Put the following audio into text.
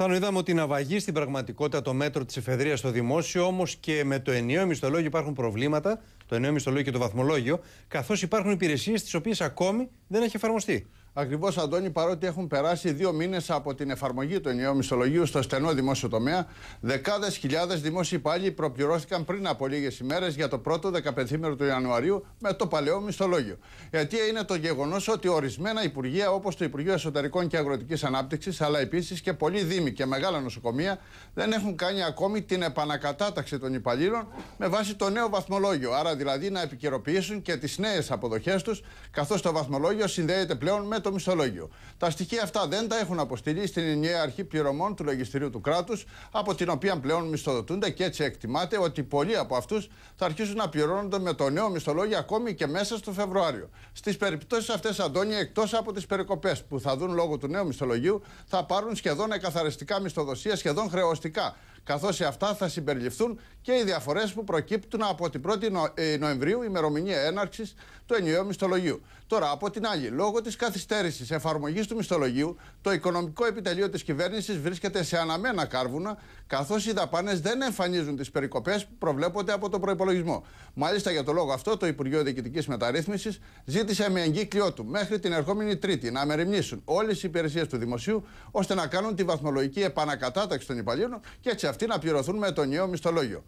Θάνο, είδαμε ότι ναυαγεί στην πραγματικότητα το μέτρο της εφεδρείας στο δημόσιο, όμως και με το ενιαίο μισθολόγιο υπάρχουν προβλήματα, το ενιαίο μισθολόγιο και το βαθμολόγιο, καθώς υπάρχουν υπηρεσίες τις οποίες ακόμη δεν έχει εφαρμοστεί. Ακριβώς, Αντώνη, παρότι έχουν περάσει δύο μήνες από την εφαρμογή του ενιαίου μισθολογίου στο στενό δημόσιο τομέα, δεκάδες χιλιάδες δημόσιοι υπάλληλοι προπληρώθηκαν πριν από λίγες ημέρες για το πρώτο 15 του Ιανουαρίου με το παλαιό μισθολόγιο. Η αιτία είναι το γεγονός ότι ορισμένα υπουργεία, όπως το Υπουργείο Εσωτερικών και Αγροτικής Ανάπτυξης, αλλά επίσης και πολλοί δήμοι και μεγάλα νοσοκομεία, δεν έχουν κάνει ακόμη την επανακατάταξη των υπαλλήλων με βάση το νέο βαθμολόγιο. Άρα δηλαδή να επικαιροποιήσουν και τις νέες αποδοχές τους, καθώς το βαθμολόγιο συνδέεται πλέον με το το μισθολόγιο. Τα στοιχεία αυτά δεν τα έχουν αποστείλει στην ενιαία αρχή πληρωμών του λογιστηρίου του κράτους, από την οποία πλέον μισθοδοτούνται και έτσι εκτιμάται ότι πολλοί από αυτούς θα αρχίσουν να πληρώνονται με το νέο μισθολόγιο ακόμη και μέσα στο Φεβρουάριο. Στις περιπτώσεις αυτές, Αντώνη, εκτός από τις περικοπές που θα δουν λόγω του νέου μισθολογίου, θα πάρουν σχεδόν εκαθαριστικά μισθοδοσία, σχεδόν χρεωστικά καθώς σε αυτά θα συμπεριληφθούν και οι διαφορές που προκύπτουν από την 1η ε, Νοεμβρίου, ημερομηνία έναρξης του ενιαίου μισθολογίου. Τώρα, από την άλλη, λόγω της καθυστέρησης εφαρμογής του μισθολογίου, το οικονομικό επιτελείο της κυβέρνησης βρίσκεται σε αναμένα κάρβουνα, καθώς οι δαπάνες δεν εμφανίζουν τις περικοπές που προβλέπονται από τον προπολογισμό. Μάλιστα, για τον λόγο αυτό, το Υπουργείο Διοικητικής Μεταρρύθμισης ζήτησε με εγκύκλειό του μέχρι την ερχόμενη Τρίτη να μεριμνήσουν όλες οι υπηρεσίες του Δημοσίου ώστε να κάνουν τη βαθμολογική επανακατάταξη των υπαλλήλων και έτσι αυτοί να πληρωθούν με το νέο μισθολόγιο.